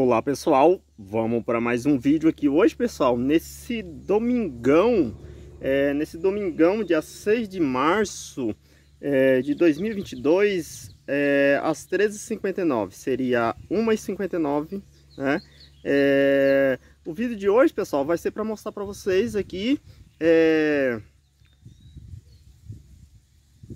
Olá pessoal, vamos para mais um vídeo aqui hoje pessoal, nesse domingão, é, nesse domingão dia 6 de março é, de 2022 é, às 13h59, seria 1h59 né, é, o vídeo de hoje pessoal vai ser para mostrar para vocês aqui é,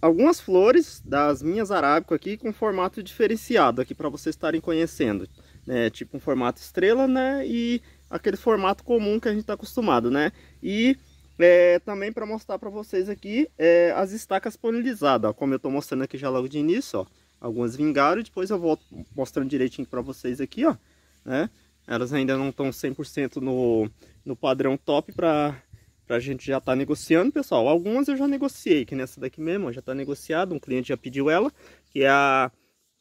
algumas flores das minhas arábico aqui com formato diferenciado aqui para vocês estarem conhecendo né, tipo um formato estrela, né, e aquele formato comum que a gente está acostumado, né. E é, também para mostrar para vocês aqui é, as estacas polinizadas, ó, como eu estou mostrando aqui já logo de início, ó, algumas vingaram, depois eu volto mostrando direitinho para vocês aqui, ó, né, elas ainda não estão 100% no, no padrão top para a gente já estar tá negociando, pessoal. Algumas eu já negociei, que nessa daqui mesmo, já está negociado, um cliente já pediu ela, que é a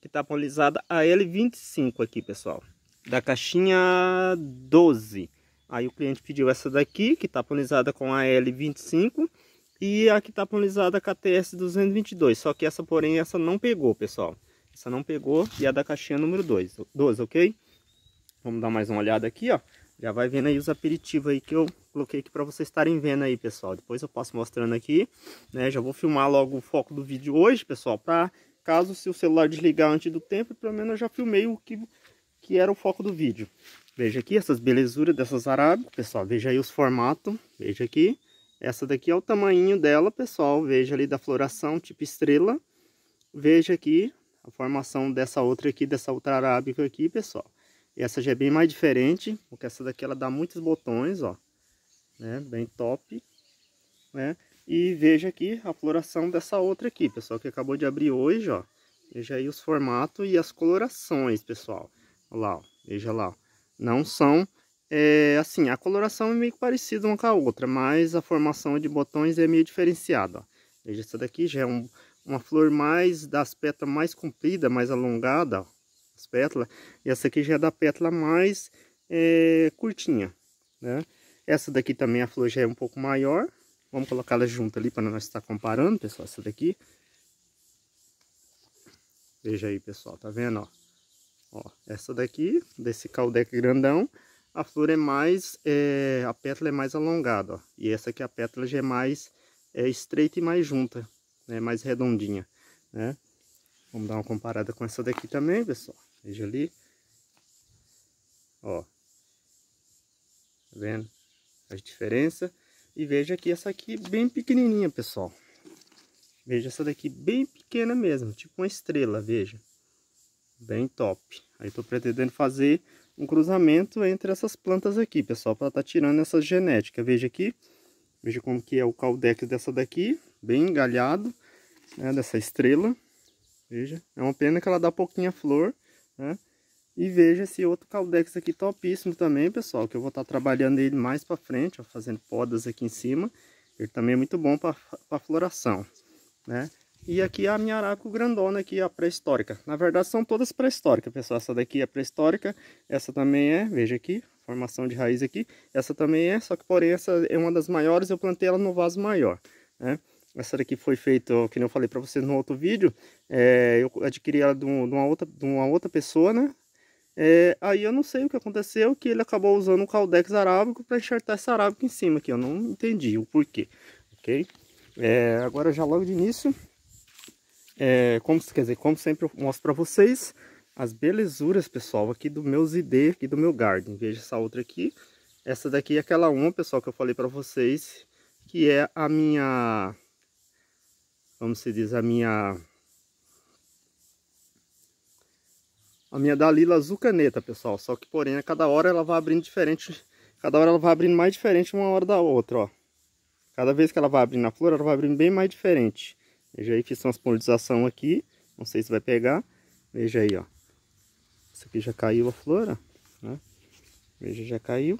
que tá polizada a L25 aqui, pessoal. Da caixinha 12. Aí o cliente pediu essa daqui, que tá polizada com a L25. E a que tá polizada com a TS 222. Só que essa, porém, essa não pegou, pessoal. Essa não pegou e a da caixinha número 2, 12, ok? Vamos dar mais uma olhada aqui, ó. Já vai vendo aí os aperitivos aí que eu coloquei aqui para vocês estarem vendo aí, pessoal. Depois eu passo mostrando aqui, né? Já vou filmar logo o foco do vídeo hoje, pessoal, para caso se o celular desligar antes do tempo, pelo menos eu já filmei o que, que era o foco do vídeo. Veja aqui essas belezuras dessas arábicas, pessoal. Veja aí os formatos, veja aqui. Essa daqui é o tamanho dela, pessoal. Veja ali da floração, tipo estrela. Veja aqui a formação dessa outra aqui, dessa outra arábica aqui, pessoal. Essa já é bem mais diferente, porque essa daqui ela dá muitos botões, ó. Né? Bem top, né? E veja aqui a floração dessa outra aqui, pessoal, que acabou de abrir hoje, ó. Veja aí os formatos e as colorações, pessoal. Olha lá, ó. veja lá. Não são, é, assim, a coloração é meio parecida uma com a outra, mas a formação de botões é meio diferenciada, ó. Veja, essa daqui já é um, uma flor mais, das pétalas mais comprida, mais alongada, ó. As pétalas. E essa aqui já é da pétala mais é, curtinha, né? Essa daqui também a flor já é um pouco maior, Vamos colocar ela junto ali para nós estar tá comparando, pessoal, essa daqui. Veja aí, pessoal, tá vendo, ó? ó essa daqui, desse caldeque grandão, a flor é mais, é, a pétala é mais alongada, ó. E essa aqui, a pétala já é mais é, estreita e mais junta, né? Mais redondinha, né? Vamos dar uma comparada com essa daqui também, pessoal. Veja ali. Ó. Tá vendo? A diferença. E veja aqui essa aqui é bem pequenininha, pessoal. Veja essa daqui bem pequena mesmo, tipo uma estrela, veja. Bem top. Aí estou pretendendo fazer um cruzamento entre essas plantas aqui, pessoal, para estar tá tirando essa genética. Veja aqui, veja como que é o caldeco dessa daqui, bem engalhado, né, dessa estrela. Veja, é uma pena que ela dá pouquinha flor, né? E veja esse outro caldex aqui topíssimo também, pessoal, que eu vou estar tá trabalhando ele mais para frente, ó, fazendo podas aqui em cima. Ele também é muito bom para floração, né? E aqui é a minha araco grandona aqui, a pré-histórica. Na verdade, são todas pré-históricas, pessoal. Essa daqui é pré-histórica, essa também é, veja aqui, formação de raiz aqui. Essa também é, só que porém essa é uma das maiores, eu plantei ela no vaso maior, né? Essa daqui foi feita, que eu falei para vocês no outro vídeo, é, eu adquiri ela de, uma outra, de uma outra pessoa, né? É, aí eu não sei o que aconteceu, que ele acabou usando um caldex arábico para enxertar essa arábica em cima, aqui eu não entendi o porquê, ok? É, agora já logo de início, é, como, quer dizer, como sempre eu mostro para vocês, as belezuras, pessoal, aqui do meu ZD, aqui do meu Garden, veja essa outra aqui, essa daqui é aquela uma, pessoal, que eu falei para vocês, que é a minha, como se diz, a minha A minha é Dalila azul caneta, pessoal. Só que, porém, a cada hora ela vai abrindo diferente. Cada hora ela vai abrindo mais diferente uma hora da outra, ó. Cada vez que ela vai abrindo a flor, ela vai abrindo bem mais diferente. Veja aí, fiz transpolinização aqui. Não sei se vai pegar. Veja aí, ó. Isso aqui já caiu a flor, né? Veja, já caiu.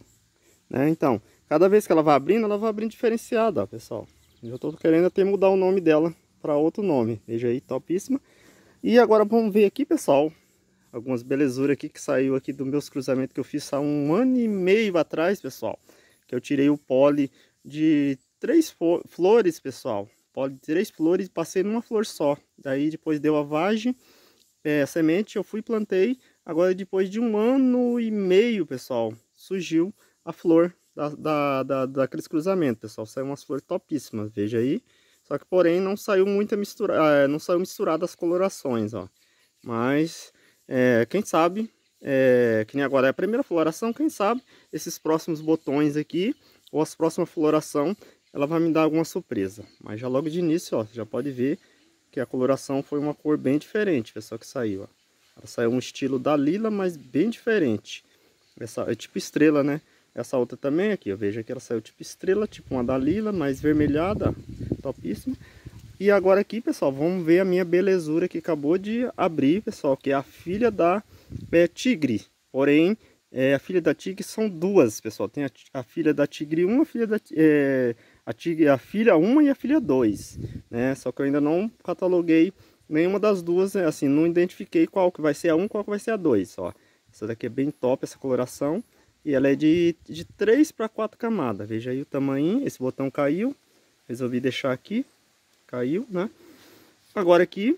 Né? Então, cada vez que ela vai abrindo, ela vai abrindo diferenciada, ó, pessoal. Eu estou querendo até mudar o nome dela para outro nome. Veja aí, topíssima. E agora vamos ver aqui, pessoal, algumas belezuras aqui que saiu aqui dos meus cruzamentos que eu fiz há um ano e meio atrás, pessoal. Que eu tirei o pole de três flores, pessoal. Pole de três flores e passei numa flor só. Daí depois deu a vagem, é, a semente, eu fui e plantei. Agora depois de um ano e meio, pessoal, surgiu a flor da, da, da, daqueles cruzamentos, pessoal. Saiu umas flores topíssimas, veja aí. Só que porém não saiu muita mistura, é, não saiu misturada as colorações, ó. Mas é, quem sabe, é, que nem agora é a primeira floração, quem sabe esses próximos botões aqui, ou as próximas floração, ela vai me dar alguma surpresa. Mas já logo de início, ó, já pode ver que a coloração foi uma cor bem diferente, pessoal, que saiu, ó. Ela saiu um estilo da lila, mas bem diferente. Essa é tipo estrela, né? Essa outra também aqui, eu vejo que ela saiu tipo estrela, tipo uma da lila, mais vermelhada, topíssima. E agora aqui, pessoal, vamos ver a minha belezura que acabou de abrir, pessoal, que é a filha da é, tigre. Porém, é, a filha da tigre são duas, pessoal. Tem a, a filha da tigre 1, a filha da é, a tigre, a filha 1 e a filha 2, né? Só que eu ainda não cataloguei nenhuma das duas, né? assim, não identifiquei qual que vai ser a 1, qual que vai ser a 2, ó. Essa daqui é bem top essa coloração. E ela é de, de 3 para 4 camadas. Veja aí o tamanho. Esse botão caiu. Resolvi deixar aqui caiu, né? Agora aqui,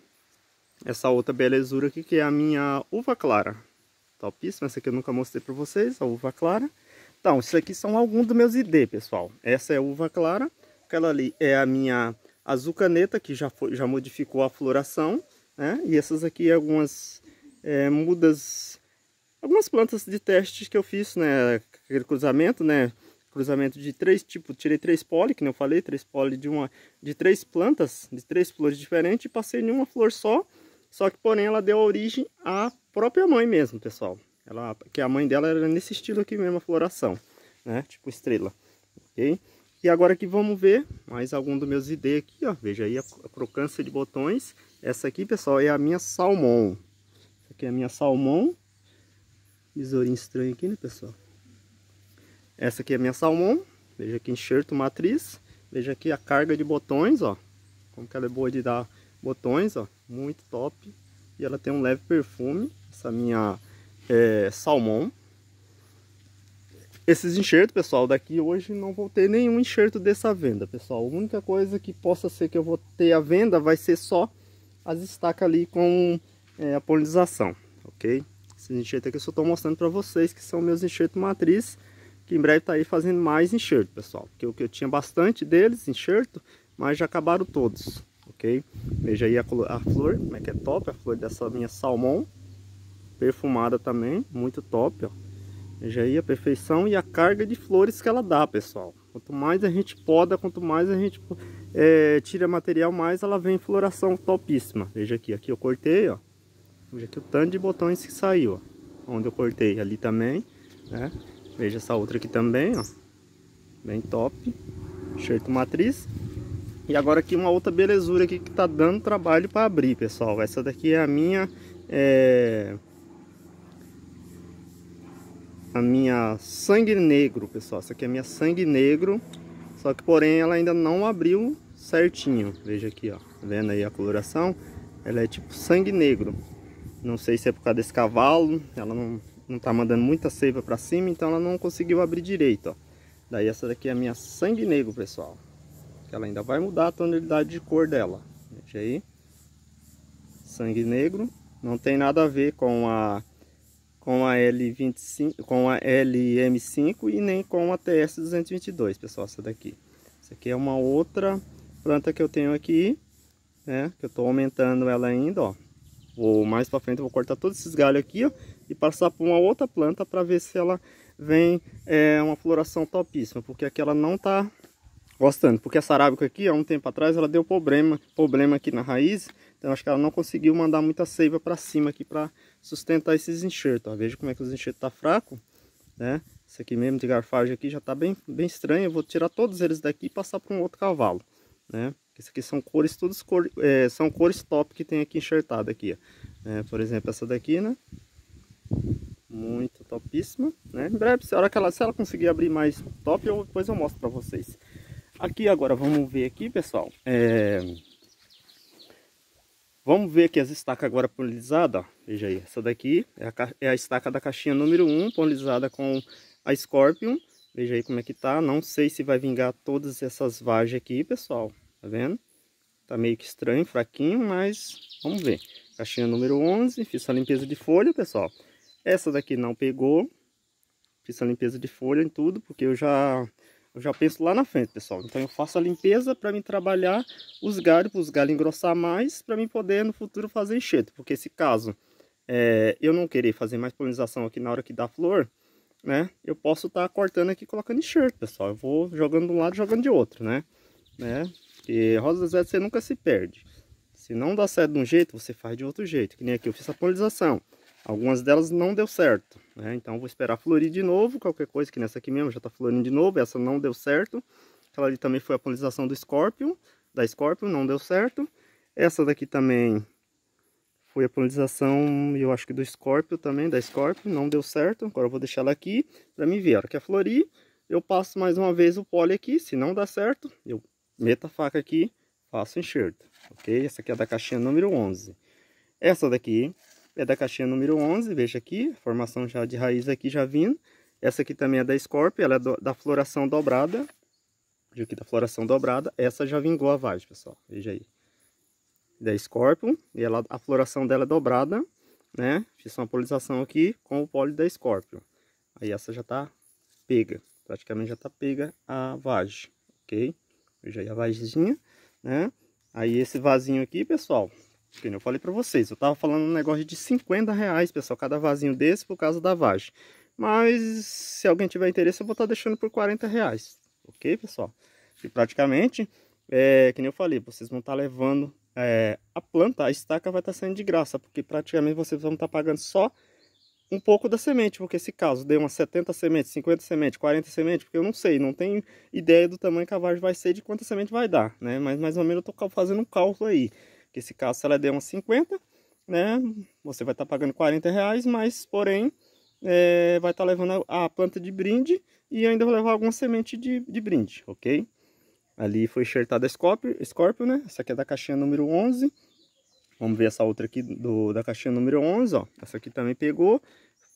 essa outra belezura aqui, que é a minha uva clara. Topíssima, essa aqui eu nunca mostrei para vocês, a uva clara. Então, isso aqui são alguns dos meus ID, pessoal. Essa é a uva clara, aquela ali é a minha azul caneta, que já, foi, já modificou a floração, né? E essas aqui algumas é, mudas, algumas plantas de teste que eu fiz, né? Aquele cruzamento, né? cruzamento de três tipos, tirei três poli, que nem eu falei, três poli de uma de três plantas, de três flores diferentes e passei em uma flor só, só que porém ela deu origem à própria mãe mesmo, pessoal. Ela que a mãe dela era nesse estilo aqui mesmo a floração, né? Tipo estrela. OK? E agora que vamos ver mais algum dos meus ideias aqui, ó. Veja aí a, a crocância de botões. Essa aqui, pessoal, é a minha salmão. Essa aqui é a minha salmão. Besourinho estranho aqui, né, pessoal? Essa aqui é minha salmão Veja aqui enxerto matriz. Veja aqui a carga de botões, ó. Como que ela é boa de dar botões, ó. Muito top. E ela tem um leve perfume. Essa minha é, salmão. Esses enxertos, pessoal, daqui hoje não vou ter nenhum enxerto dessa venda, pessoal. A única coisa que possa ser que eu vou ter a venda vai ser só as estacas ali com é, a polinização, ok? Esses enxertos aqui eu só estou mostrando para vocês que são meus enxertos matriz que em breve tá aí fazendo mais enxerto, pessoal. Porque o que eu tinha bastante deles, enxerto, mas já acabaram todos, ok? Veja aí a, a flor, como é que é top, a flor dessa minha salmão, perfumada também, muito top, ó. Veja aí a perfeição e a carga de flores que ela dá, pessoal. Quanto mais a gente poda, quanto mais a gente é, tira material, mais ela vem em floração topíssima. Veja aqui, aqui eu cortei, ó. Veja aqui o tanto de botões que saiu, ó. Onde eu cortei ali também, né? Veja essa outra aqui também, ó. Bem top. Enxerto matriz. E agora aqui uma outra belezura aqui que tá dando trabalho para abrir, pessoal. Essa daqui é a minha... É... A minha sangue negro, pessoal. Essa aqui é a minha sangue negro. Só que, porém, ela ainda não abriu certinho. Veja aqui, ó. Tá vendo aí a coloração? Ela é tipo sangue negro. Não sei se é por causa desse cavalo. Ela não não tá mandando muita seiva para cima, então ela não conseguiu abrir direito, ó. Daí essa daqui é a minha sangue negro, pessoal. Que ela ainda vai mudar a tonalidade de cor dela. Veja aí. Sangue negro. Não tem nada a ver com a com a L25, com a LM5 e nem com a TS222, pessoal, essa daqui. Essa aqui é uma outra planta que eu tenho aqui, né? Que eu tô aumentando ela ainda, ó. Vou mais para frente, vou cortar todos esses galhos aqui, ó, e passar por uma outra planta para ver se ela vem é, uma floração topíssima, porque aqui ela não tá gostando, porque essa arábica aqui, há um tempo atrás, ela deu problema, problema aqui na raiz, então acho que ela não conseguiu mandar muita seiva para cima aqui para sustentar esses enxertos, ó. veja como é que os enxertos tá fraco, né? Esse aqui mesmo de garfagem aqui já tá bem, bem estranho, eu vou tirar todos eles daqui e passar para um outro cavalo, né? Isso aqui são cores, todas cor, é, são cores top que tem aqui enxertada aqui, é, por exemplo, essa daqui, né? Muito topíssima, né? Em breve, se, ela, se ela conseguir abrir mais top, eu, depois eu mostro para vocês. Aqui agora, vamos ver aqui, pessoal. É... Vamos ver aqui as estacas agora polarizadas, ó. Veja aí, essa daqui é a, é a estaca da caixinha número 1, polinizada com a Scorpion. Veja aí como é que tá. Não sei se vai vingar todas essas vagens aqui, pessoal. Tá vendo? Tá meio que estranho, fraquinho, mas vamos ver. Caixinha número 11, fiz a limpeza de folha, pessoal. Essa daqui não pegou. Fiz a limpeza de folha em tudo, porque eu já, eu já penso lá na frente, pessoal. Então eu faço a limpeza para me trabalhar os galhos, para os galhos engrossar mais, para mim poder no futuro fazer enxerto. Porque se caso é, eu não querer fazer mais polinização aqui na hora que dá flor, né? Eu posso estar tá cortando aqui colocando enxerto, pessoal. Eu vou jogando de um lado jogando de outro, né? né? Porque rosas você nunca se perde. Se não dá certo de um jeito, você faz de outro jeito. Que nem aqui eu fiz a polinização. Algumas delas não deu certo, né? Então vou esperar florir de novo, qualquer coisa, que nessa aqui mesmo já está florindo de novo, essa não deu certo. Aquela ali também foi a polinização do Scorpion, da Scorpion, não deu certo. Essa daqui também foi a polinização, eu acho que do Scorpion também, da Scorpion, não deu certo. Agora eu vou deixar ela aqui para me ver. A hora que a florir, eu passo mais uma vez o pole aqui, se não dá certo, eu Meta a faca aqui, faço enxerto, ok? Essa aqui é da caixinha número 11. Essa daqui é da caixinha número 11, veja aqui, formação já de raiz aqui já vindo. Essa aqui também é da Scorpio, ela é do, da floração dobrada. de aqui da floração dobrada, essa já vingou a vagem, pessoal, veja aí. Da Scorpio, e ela, a floração dela é dobrada, né? Fiz uma polização aqui com o pólio da Scorpio. Aí essa já tá pega, praticamente já tá pega a vagem, ok? Veja aí a vazinha, né? Aí esse vasinho aqui, pessoal, que eu falei para vocês, eu tava falando um negócio de 50 reais, pessoal, cada vasinho desse por causa da vagem. Mas se alguém tiver interesse, eu vou estar tá deixando por 40 reais, ok, pessoal? E praticamente, é, que nem eu falei, vocês vão estar tá levando é, a planta, a estaca vai estar tá saindo de graça, porque praticamente vocês vão estar tá pagando só um pouco da semente, porque se caso dê umas 70 sementes, 50 sementes, 40 sementes, porque eu não sei, não tenho ideia do tamanho que a vagem vai ser, de quanta semente vai dar, né? Mas mais ou menos eu estou fazendo um cálculo aí, que se caso ela der umas 50, né, você vai estar tá pagando 40 reais, mas porém é, vai estar tá levando a, a, planta de brinde e ainda vou levar alguma semente de, de brinde, ok? Ali foi enxertada a Scorpio, Scorpio, né? Essa aqui é da caixinha número 11, Vamos ver essa outra aqui do, da caixinha número 11, ó. Essa aqui também pegou.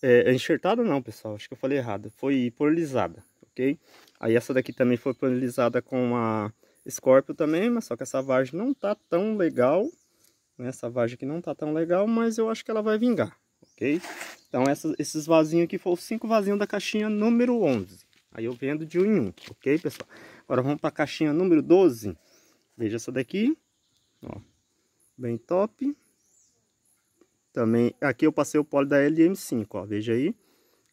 É, é, enxertada não, pessoal. Acho que eu falei errado. Foi polilizada, ok? Aí essa daqui também foi polilizada com a Scorpio também, mas só que essa vagem não tá tão legal. Né? Essa vagem aqui não tá tão legal, mas eu acho que ela vai vingar, ok? Então essa, esses vasinhos aqui foram os cinco vasinhos da caixinha número 11. Aí eu vendo de um em um, ok, pessoal? Agora vamos para a caixinha número 12. Veja essa daqui, ó. Bem top. Também, aqui eu passei o pole da LM5, ó, veja aí.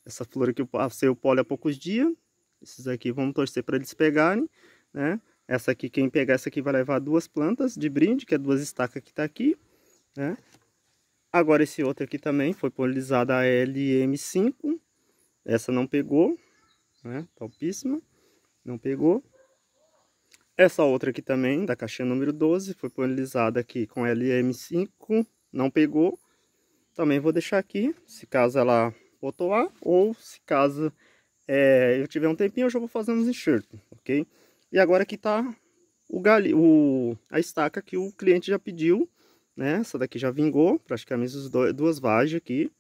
Essa flor aqui eu passei o pole há poucos dias. Esses aqui vamos torcer para eles pegarem, né? Essa aqui, quem pegar essa aqui vai levar duas plantas de brinde, que é duas estacas que tá aqui, né? Agora esse outro aqui também foi polinizada a LM5. Essa não pegou, né? Topíssima, não pegou. Essa outra aqui também, da caixinha número 12, foi polarizada aqui com LM5, não pegou. Também vou deixar aqui, se caso ela botou lá ou se caso é, eu tiver um tempinho, eu já vou fazer uns enxertos, ok? E agora aqui tá o galho, o, a estaca que o cliente já pediu, né? Essa daqui já vingou, praticamente as duas vagens aqui,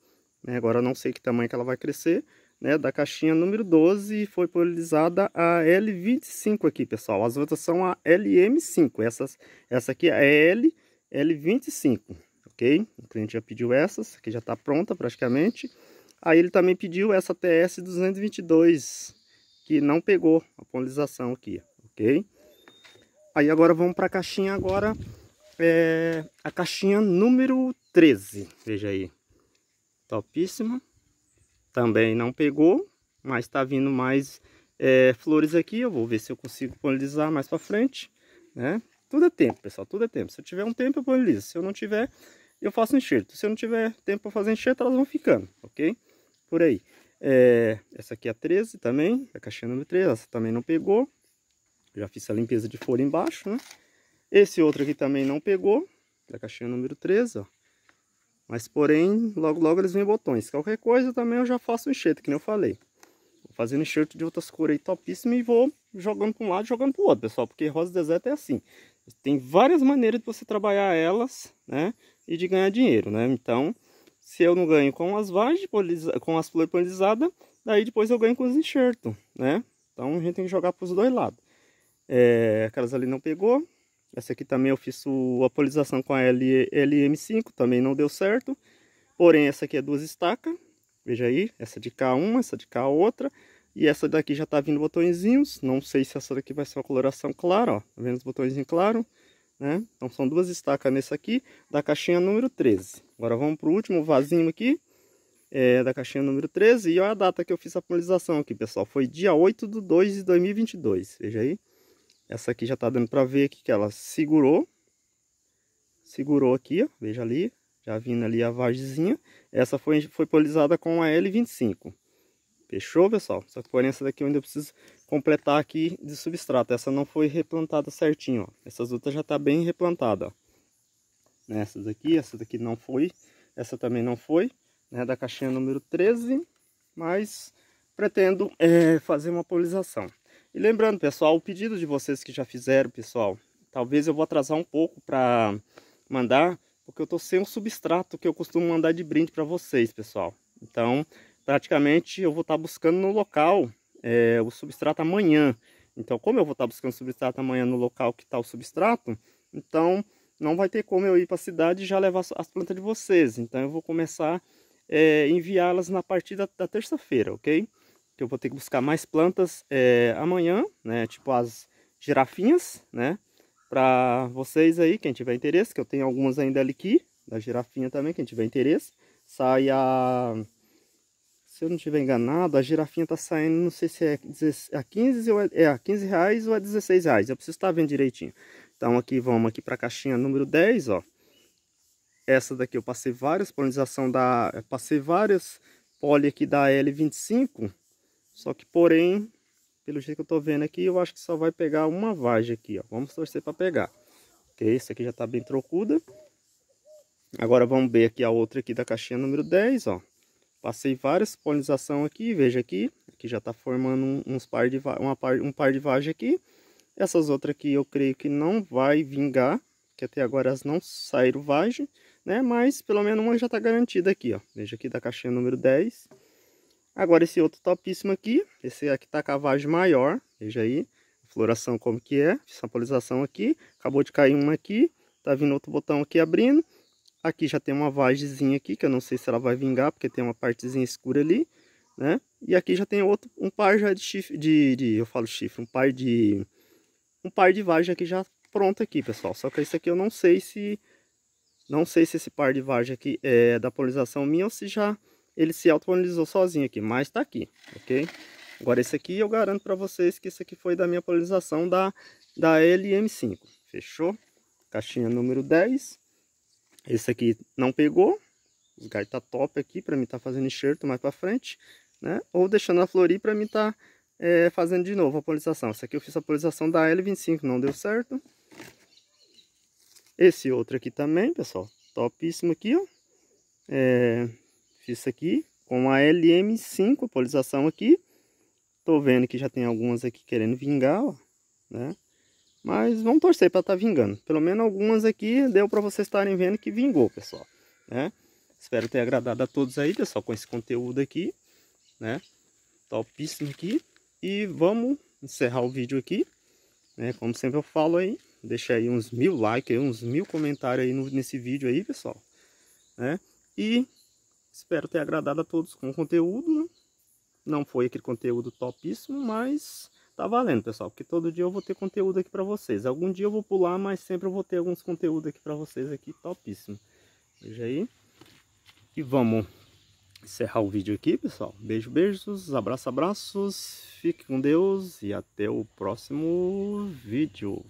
né? Agora eu não sei que tamanho que ela vai crescer, né, da caixinha número 12 e foi polarizada a L25 aqui, pessoal. As outras são a LM5. Essas, essa aqui é L, L25, ok? O cliente já pediu essas, que já está pronta praticamente. Aí ele também pediu essa TS222, que não pegou a polarização aqui, ok? Aí agora vamos para a caixinha agora, é, a caixinha número 13, veja aí. Topíssima também não pegou, mas está vindo mais é, flores aqui. Eu vou ver se eu consigo polinizar mais para frente, né? Tudo é tempo, pessoal, tudo é tempo. Se eu tiver um tempo, eu polinizo. Se eu não tiver, eu faço enxerto. Se eu não tiver tempo para fazer enxerto, elas vão ficando, ok? Por aí. É, essa aqui é a 13 também, a caixinha número 13, essa também não pegou. Já fiz a limpeza de folha embaixo, né? Esse outro aqui também não pegou, da caixinha número 13, ó. Mas porém, logo logo eles vêm botões. Qualquer coisa também eu já faço enxerto, que nem eu falei. Vou fazendo enxerto de outras cores aí topíssima e vou jogando para um lado jogando para o outro, pessoal. Porque rosa deserta é assim. Tem várias maneiras de você trabalhar elas, né? E de ganhar dinheiro, né? Então, se eu não ganho com as vagens, com as flores polinizadas, daí depois eu ganho com os enxertos, né? Então a gente tem que jogar para os dois lados. É, aquelas ali não pegou, essa aqui também eu fiz a polização com a L, LM5, também não deu certo. Porém, essa aqui é duas estacas. Veja aí, essa de cá uma, essa de cá outra. E essa daqui já tá vindo botõezinhos. Não sei se essa daqui vai ser uma coloração clara, ó. Tá vendo os botõezinhos claros? Né? Então são duas estacas nessa aqui, da caixinha número 13. Agora vamos pro último vasinho aqui, é, da caixinha número 13. E olha a data que eu fiz a polinização aqui, pessoal. Foi dia 8 de 2 de 2022. Veja aí. Essa aqui já tá dando para ver aqui que ela segurou. Segurou aqui, ó, veja ali. Já vindo ali a vagezinha. Essa foi, foi polizada com a L25. Fechou, pessoal? Só que porém essa daqui eu ainda preciso completar aqui de substrato. Essa não foi replantada certinho, ó. Essas outras já tá bem replantada, ó. Nessa né, daqui, essa daqui não foi. Essa também não foi, né? Da caixinha número 13. Mas pretendo é, fazer uma polização. E lembrando, pessoal, o pedido de vocês que já fizeram, pessoal, talvez eu vou atrasar um pouco para mandar, porque eu estou sem o substrato que eu costumo mandar de brinde para vocês, pessoal. Então, praticamente eu vou estar tá buscando no local é, o substrato amanhã. Então, como eu vou estar tá buscando substrato amanhã no local que está o substrato, então não vai ter como eu ir para a cidade e já levar as plantas de vocês. Então, eu vou começar a é, enviá-las na partida da terça-feira, ok? que eu vou ter que buscar mais plantas é, amanhã, né? Tipo as girafinhas, né? Para vocês aí, quem tiver interesse, que eu tenho algumas ainda ali aqui, da girafinha também, quem tiver interesse. Sai a... Se eu não estiver enganado, a girafinha tá saindo, não sei se é, é a 15, ou é, é a 15 reais ou a é 16 reais. Eu preciso estar tá vendo direitinho. Então aqui, vamos aqui para a caixinha número 10, ó. Essa daqui eu passei várias, polinização da... Passei várias poli aqui da L25, só que, porém, pelo jeito que eu tô vendo aqui, eu acho que só vai pegar uma vagem aqui, ó. Vamos torcer para pegar. Porque essa aqui já tá bem trocuda. Agora vamos ver aqui a outra aqui da caixinha número 10, ó. Passei várias polinização aqui, veja aqui. Aqui já tá formando uns par de, uma par, um par de vagem aqui. Essas outras aqui eu creio que não vai vingar, que até agora elas não saíram vagem, né? Mas pelo menos uma já tá garantida aqui, ó. Veja aqui da caixinha número 10. Agora esse outro topíssimo aqui, esse aqui tá com a vagem maior, veja aí, floração como que é, polização aqui, acabou de cair uma aqui, tá vindo outro botão aqui abrindo, aqui já tem uma vagezinha aqui, que eu não sei se ela vai vingar, porque tem uma partezinha escura ali, né? E aqui já tem outro, um par já de chifre, de, de eu falo chifre, um par de, um par de vagem aqui já pronto aqui, pessoal, só que isso aqui eu não sei se, não sei se esse par de vagem aqui é da polização minha ou se já ele se autopolinizou sozinho aqui, mas tá aqui, ok? Agora esse aqui eu garanto para vocês que esse aqui foi da minha polinização da, da LM5, fechou? Caixinha número 10, esse aqui não pegou, os gai tá top aqui, para mim tá fazendo enxerto mais para frente, né? Ou deixando a florir para mim tá é, fazendo de novo a polinização. Esse aqui eu fiz a polinização da L25, não deu certo. Esse outro aqui também, pessoal, topíssimo aqui, ó. É, isso aqui com a LM5, polização aqui. Tô vendo que já tem algumas aqui querendo vingar, ó, né? Mas vamos torcer para estar tá vingando. Pelo menos algumas aqui deu para vocês estarem vendo que vingou, pessoal, né? Espero ter agradado a todos aí, pessoal, com esse conteúdo aqui, né? Topíssimo aqui. E vamos encerrar o vídeo aqui, né? Como sempre eu falo aí, deixa aí uns mil likes, uns mil comentários aí no, nesse vídeo aí, pessoal, né? E Espero ter agradado a todos com o conteúdo. Né? Não foi aquele conteúdo topíssimo, mas tá valendo, pessoal. Porque todo dia eu vou ter conteúdo aqui para vocês. Algum dia eu vou pular, mas sempre eu vou ter alguns conteúdos aqui para vocês aqui topíssimo. Veja aí. E vamos encerrar o vídeo aqui, pessoal. Beijo, beijos, abraço, abraços. Fique com Deus e até o próximo vídeo.